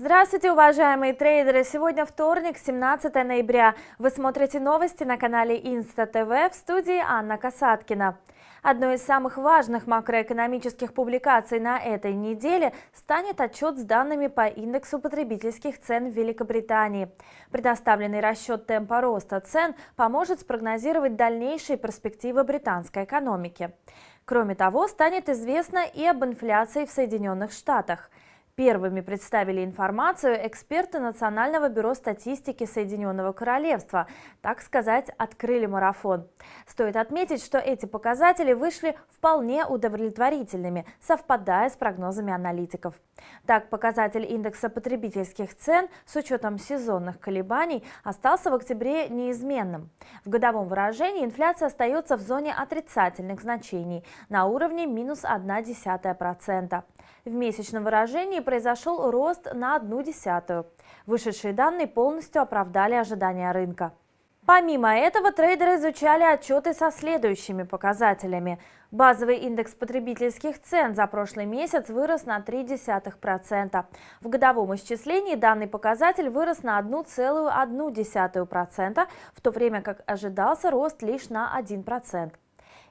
Здравствуйте, уважаемые трейдеры! Сегодня вторник, 17 ноября. Вы смотрите новости на канале Инста ТВ в студии Анна Касаткина. Одной из самых важных макроэкономических публикаций на этой неделе станет отчет с данными по индексу потребительских цен в Великобритании. Предоставленный расчет темпа роста цен поможет спрогнозировать дальнейшие перспективы британской экономики. Кроме того, станет известно и об инфляции в Соединенных Штатах – Первыми представили информацию эксперты Национального бюро статистики Соединенного Королевства. Так сказать, открыли марафон. Стоит отметить, что эти показатели вышли вполне удовлетворительными, совпадая с прогнозами аналитиков. Так, показатель индекса потребительских цен с учетом сезонных колебаний остался в октябре неизменным. В годовом выражении инфляция остается в зоне отрицательных значений на уровне минус 0,1%. В месячном выражении произошел рост на одну десятую. Вышедшие данные полностью оправдали ожидания рынка. Помимо этого, трейдеры изучали отчеты со следующими показателями. Базовый индекс потребительских цен за прошлый месяц вырос на 0,3%. В годовом исчислении данный показатель вырос на 1,1%, в то время как ожидался рост лишь на 1%.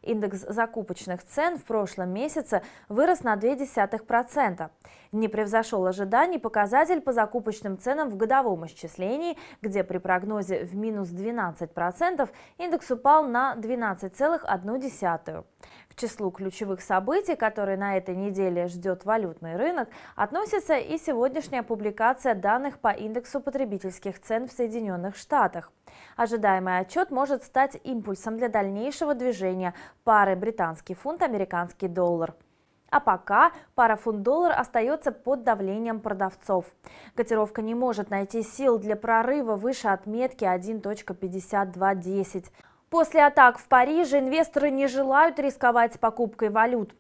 Индекс закупочных цен в прошлом месяце вырос на 0,2%. Не превзошел ожиданий показатель по закупочным ценам в годовом исчислении, где при прогнозе в минус 12% индекс упал на 12,1% числу ключевых событий, которые на этой неделе ждет валютный рынок, относится и сегодняшняя публикация данных по индексу потребительских цен в Соединенных Штатах. Ожидаемый отчет может стать импульсом для дальнейшего движения пары британский фунт, американский доллар. А пока пара фунт-доллар остается под давлением продавцов. Котировка не может найти сил для прорыва выше отметки 1.5210. После атак в Париже инвесторы не желают рисковать покупкой валют.